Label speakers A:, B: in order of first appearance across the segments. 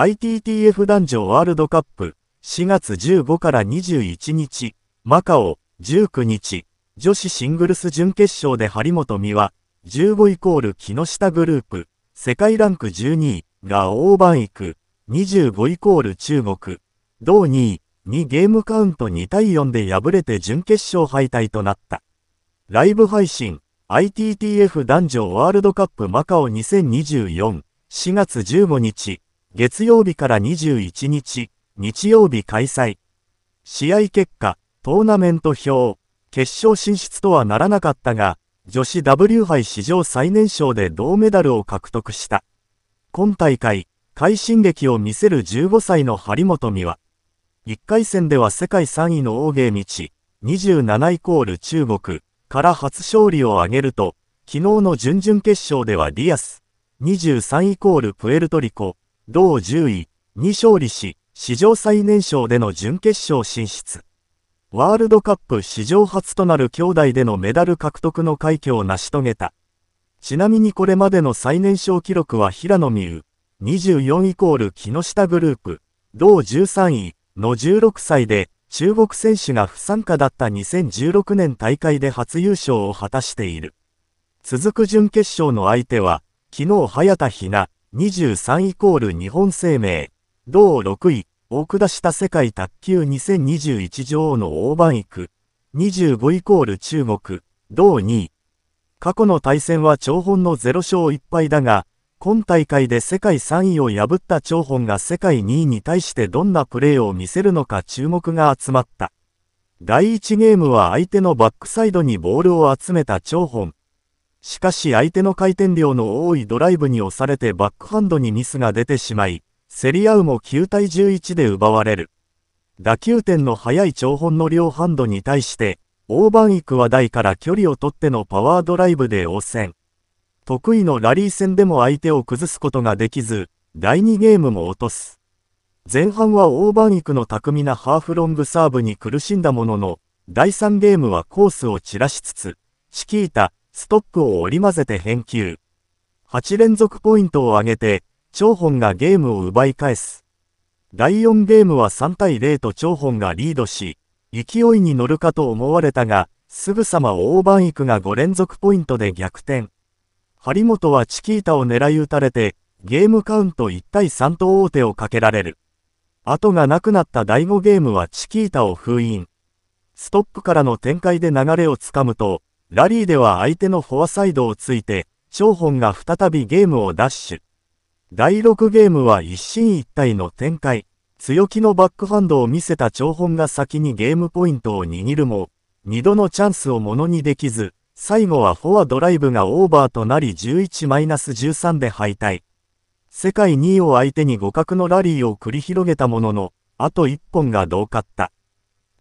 A: ITTF 男女ワールドカップ4月15から21日、マカオ19日、女子シングルス準決勝で張本美和15イコール木下グループ、世界ランク12位が大番行く、25イコール中国、同2位にゲームカウント2対4で敗れて準決勝敗退となった。ライブ配信 ITTF 男女ワールドカップマカオ20244月15日月曜日から21日、日曜日開催。試合結果、トーナメント表、決勝進出とはならなかったが、女子 W 杯史上最年少で銅メダルを獲得した。今大会、快進撃を見せる15歳の張本美和。1回戦では世界3位の大芸道、27イコール中国から初勝利を挙げると、昨日の準々決勝ではディアス、23イコールプエルトリコ同10位に勝利し、史上最年少での準決勝進出。ワールドカップ史上初となる兄弟でのメダル獲得の快挙を成し遂げた。ちなみにこれまでの最年少記録は平野美宇、24イコール木下グループ、同13位の16歳で、中国選手が不参加だった2016年大会で初優勝を果たしている。続く準決勝の相手は、昨日早田ひな、23イコール日本生命、同6位、を下した世界卓球2021女王の大番区、25イコール中国、同2位。過去の対戦は長本の0勝1敗だが、今大会で世界3位を破った長本が世界2位に対してどんなプレーを見せるのか注目が集まった。第1ゲームは相手のバックサイドにボールを集めた長本。しかし相手の回転量の多いドライブに押されてバックハンドにミスが出てしまい、競り合うも9対11で奪われる。打球点の速い長本の両ハンドに対して、大イ育は台から距離を取ってのパワードライブで応戦。得意のラリー戦でも相手を崩すことができず、第2ゲームも落とす。前半は大イ育の巧みなハーフロングサーブに苦しんだものの、第3ゲームはコースを散らしつつ、チキータ、ストックを織り交ぜて返球。8連続ポイントを挙げて、長本がゲームを奪い返す。第4ゲームは3対0と長本がリードし、勢いに乗るかと思われたが、すぐさま大番育が5連続ポイントで逆転。張本はチキータを狙い撃たれて、ゲームカウント1対3と大手をかけられる。後がなくなった第5ゲームはチキータを封印。ストップからの展開で流れをつかむと、ラリーでは相手のフォアサイドをついて、張本が再びゲームをダッシュ。第6ゲームは一進一退の展開。強気のバックハンドを見せた張本が先にゲームポイントを握るも、二度のチャンスをものにできず、最後はフォアドライブがオーバーとなり11-13で敗退。世界2位を相手に互角のラリーを繰り広げたものの、あと1本が同かった。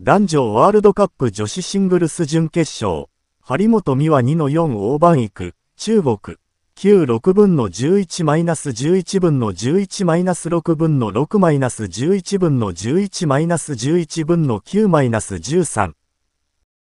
A: 男女ワールドカップ女子シングルス準決勝。張本美和2の4大番行く、中国、96分の11マイナス11分の11マイナス6分の6マイナス11分の11マイナス11分の9マイナス13。